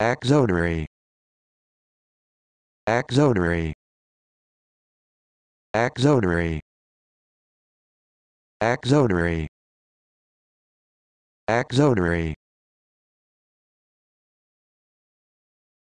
Axonary. Axonary. Axonary. Axonary. Axonary.